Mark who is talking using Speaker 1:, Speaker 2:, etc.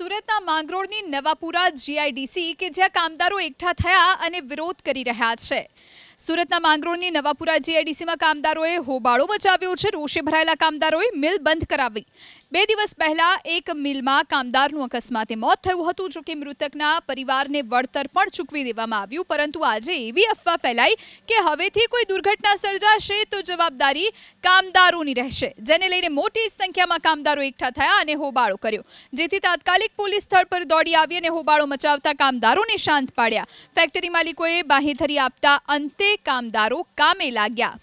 Speaker 1: સુરતના માંગરોળની નવાપુરા જીઆઈડીસી કે જ્યાં કામદારો એકઠા થયા અને વિરોધ કરી રહ્યા છે સુરતના માંગરોળની નવાપુરા જીઆઈડીસીમાં કામદારોએ હોબાળો મચાવ્યો છે રોષે ભરાયેલા કામદારોએ મિલ બંધ કરાવી બે દિવસ પહેલા એક મિલમાં કામદારનું અકસ્માતે મોત થયું હતું જો કે મૃતકના પરિવારને વળતર પણ ચૂકવી દેવામાં આવ્યું પરંતુ આજે એવી અફવા ફેલાઈ કે હવેથી કોઈ દુર્ઘટના સર્જાશે તો જવાબદારી કામદારોની રહેશે જેને લઈને મોટી સંખ્યામાં કામદારો એકઠા થયા અને હોબાળો કર્યો જેથી તાત્કાલિક પોલીસ સ્થળ પર દોડી આવી અને હોબાળો મચાવતા કામદારોને શાંત પાડ્યા ફેક્ટરી માલિકોએ બાહેધરી આપતા અંતે કામદારો કામે લાગ્યા